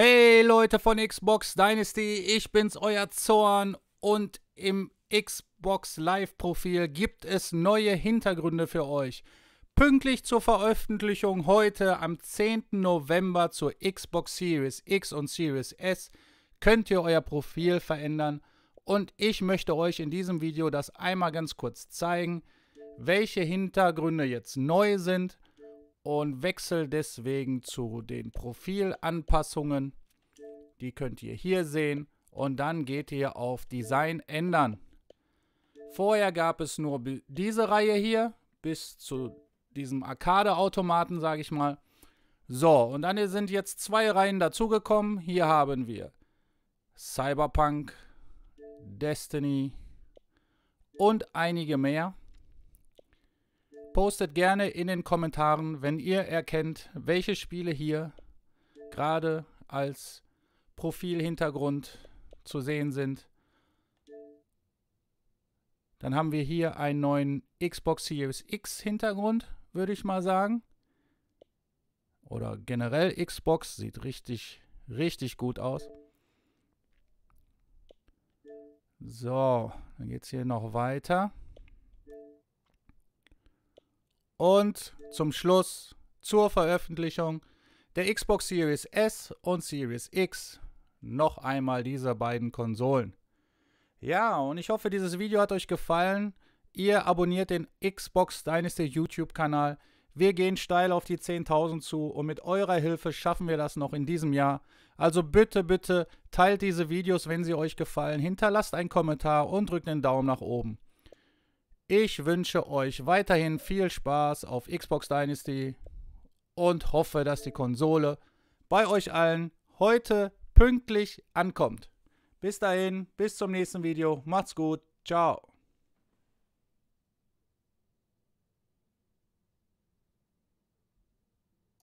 Hey Leute von Xbox Dynasty, ich bin's, euer Zorn und im Xbox Live Profil gibt es neue Hintergründe für euch. Pünktlich zur Veröffentlichung heute am 10. November zur Xbox Series X und Series S könnt ihr euer Profil verändern und ich möchte euch in diesem Video das einmal ganz kurz zeigen, welche Hintergründe jetzt neu sind und wechsle deswegen zu den Profilanpassungen. Die könnt ihr hier sehen und dann geht ihr auf Design ändern. Vorher gab es nur diese Reihe hier bis zu diesem Arcade-Automaten, sage ich mal. So, und dann sind jetzt zwei Reihen dazugekommen. Hier haben wir Cyberpunk, Destiny und einige mehr. Postet gerne in den Kommentaren, wenn ihr erkennt, welche Spiele hier gerade als Profilhintergrund zu sehen sind. Dann haben wir hier einen neuen Xbox Series X Hintergrund, würde ich mal sagen. Oder generell Xbox sieht richtig, richtig gut aus. So, dann geht es hier noch weiter. Und zum Schluss zur Veröffentlichung der Xbox Series S und Series X noch einmal dieser beiden Konsolen. Ja, und ich hoffe, dieses Video hat euch gefallen. Ihr abonniert den Xbox Dynasty YouTube-Kanal. Wir gehen steil auf die 10.000 zu und mit eurer Hilfe schaffen wir das noch in diesem Jahr. Also bitte, bitte teilt diese Videos, wenn sie euch gefallen. Hinterlasst einen Kommentar und drückt den Daumen nach oben. Ich wünsche euch weiterhin viel Spaß auf Xbox Dynasty und hoffe, dass die Konsole bei euch allen heute pünktlich ankommt. Bis dahin, bis zum nächsten Video. Macht's gut. Ciao.